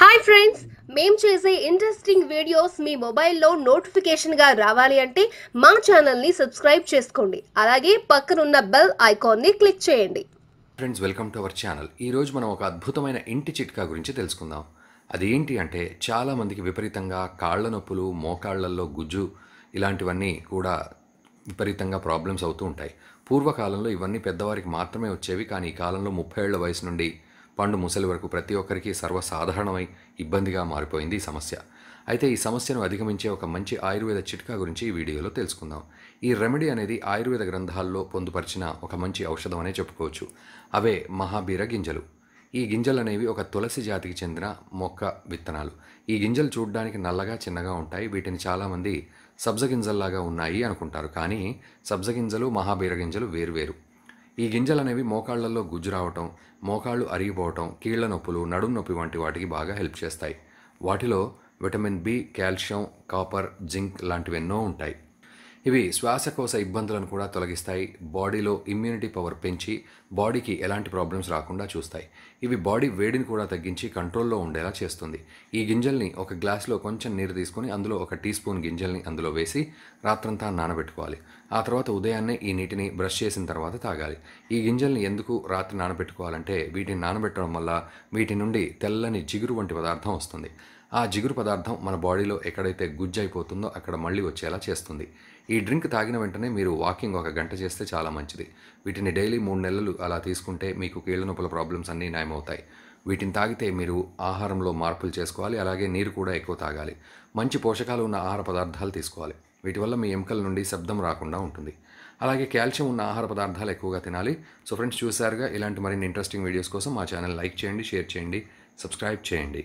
hi friends మేము చేసే interesting videos మీ మొబైల్లో నోటిఫికేషన్గా రావాలి అంటే మా ఛానల్ని సబ్స్క్రైబ్ చేసుకోండి అలాగే పక్కనున్న బెల్ ఐకాన్ని క్లిక్ చేయండి friends welcome to our channel ఈరోజు మనం ఒక అద్భుతమైన ఇంటి చిట్కా గురించి తెలుసుకుందాం అది ఏంటి అంటే చాలామందికి విపరీతంగా కాళ్ళ నొప్పులు మోకాళ్లల్లో గుజ్జు ఇలాంటివన్నీ కూడా విపరీతంగా ప్రాబ్లమ్స్ అవుతూ ఉంటాయి పూర్వకాలంలో ఇవన్నీ పెద్దవారికి మాత్రమే వచ్చేవి కానీ ఈ కాలంలో ముప్పై ఏళ్ల వయసు నుండి పండు ముసలి వరకు ప్రతి ఒక్కరికి సర్వసాధారణమై ఇబ్బందిగా మారిపోయింది ఈ సమస్య అయితే ఈ సమస్యను అధిగమించే ఒక మంచి ఆయుర్వేద చిట్కా గురించి ఈ వీడియోలో తెలుసుకుందాం ఈ రెమెడీ అనేది ఆయుర్వేద గ్రంథాల్లో పొందుపరిచిన ఒక మంచి ఔషధం అనే చెప్పుకోవచ్చు అవే మహాబీర గింజలు ఈ గింజలు అనేవి ఒక తులసి జాతికి చెందిన మొక్క విత్తనాలు ఈ గింజలు చూడడానికి నల్లగా చిన్నగా ఉంటాయి వీటిని చాలామంది సబ్జ గింజల్లాగా ఉన్నాయి అనుకుంటారు కానీ సబ్జ గింజలు మహాబీర గింజలు వేరువేరు ఈ గింజలు అనేవి మోకాళ్లలో గుజ్జు రావటం మోకాళ్ళు అరిగిపోవటం కీళ్ల నొప్పులు నడుము నొప్పి వంటి వాటికి బాగా హెల్ప్ చేస్తాయి వాటిలో vitamin B calcium copper zinc లాంటివి ఎన్నో ఉంటాయి ఇవి శ్వాసకోశ ఇబ్బందులను కూడా తొలగిస్తాయి బాడీలో ఇమ్యూనిటీ పవర్ పెంచి బాడీకి ఎలాంటి ప్రాబ్లమ్స్ రాకుండా చూస్తాయి ఇవి బాడీ వేడిని కూడా తగ్గించి కంట్రోల్లో ఉండేలా చేస్తుంది ఈ గింజల్ని ఒక గ్లాస్లో కొంచెం నీరు తీసుకొని అందులో ఒక టీ స్పూన్ గింజల్ని అందులో వేసి రాత్రంతా నానబెట్టుకోవాలి ఆ తర్వాత ఉదయాన్నే ఈ నీటిని బ్రష్ చేసిన తర్వాత తాగాలి ఈ గింజల్ని ఎందుకు రాత్రి నానబెట్టుకోవాలంటే వీటిని నానబెట్టడం వల్ల వీటి నుండి తెల్లని జిగురు వంటి పదార్థం వస్తుంది ఆ జిగురు పదార్థం మన బాడీలో ఎక్కడైతే గుజ్జు అయిపోతుందో అక్కడ మళ్ళీ వచ్చేలా చేస్తుంది ఈ డ్రింక్ తాగిన వెంటనే మీరు వాకింగ్ ఒక గంట చేస్తే చాలా మంచిది వీటిని డైలీ మూడు నెలలు అలా తీసుకుంటే మీకు కీళ్ళ నొప్పుల ప్రాబ్లమ్స్ అన్నీ నయమవుతాయి వీటిని తాగితే మీరు ఆహారంలో మార్పులు చేసుకోవాలి అలాగే నీరు కూడా ఎక్కువ తాగాలి మంచి పోషకాలు ఉన్న ఆహార పదార్థాలు తీసుకోవాలి వీటి వల్ల మీ ఎముకల నుండి శబ్దం రాకుండా ఉంటుంది అలాగే కాల్షియం ఉన్న ఆహార పదార్థాలు ఎక్కువగా తినాలి సో ఫ్రెండ్స్ చూసారుగా ఇలాంటి మరిన్ని ఇంట్రెస్టింగ్ వీడియోస్ కోసం మా ఛానల్ లైక్ చేయండి షేర్ చేయండి సబ్స్క్రైబ్ చేయండి